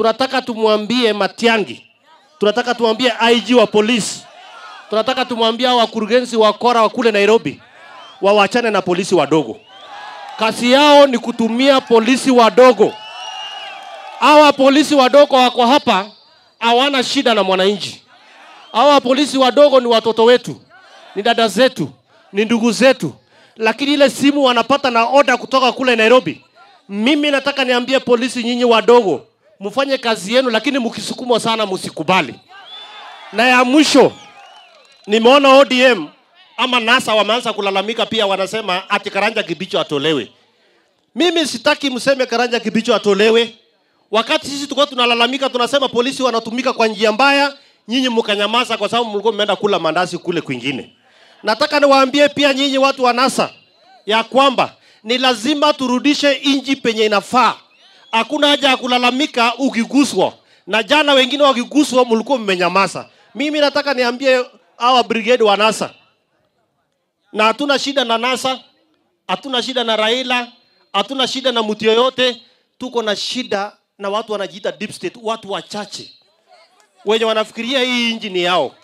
tunataka tumwambie Matiangi, tunataka tumwambie IG wa polisi, tunataka tumwambie hao wakurugenzi wa kora wa kule Nairobi wawachane na polisi wadogo. Kazi yao ni kutumia polisi wadogo. Hawa polisi wadogo wako hapa, hawana shida na mwananchi. Hawa polisi wadogo ni watoto wetu, ni dada zetu, ni ndugu zetu, lakini ile simu wanapata na oda kutoka kule Nairobi. Mimi nataka niambie polisi nyinyi wadogo, mfanye kazi yenu, lakini mkisukumwa sana msikubali. Na ya mwisho nimeona ODM ama NASA wameanza kulalamika pia, wanasema ati Karanja Kibicho atolewe. Mimi sitaki mseme Karanja Kibicho atolewe, wakati sisi tulikuwa tunalalamika, tunasema polisi wanatumika kwa njia mbaya, nyinyi mkanyamaza kwa sababu mlikuwa mmeenda kula mandazi kule kwingine. Nataka niwaambie pia nyinyi watu wa NASA ya kwamba ni lazima turudishe inji penye inafaa hakuna haja ya kulalamika ukiguswa na jana wengine wakiguswa mlikuwa mmenyamaza mimi nataka niambie hawa brigade wa nasa na hatuna shida na nasa hatuna shida na raila hatuna shida na mtu yoyote tuko na shida na watu wanajiita deep state watu wachache wenye wanafikiria hii nji ni yao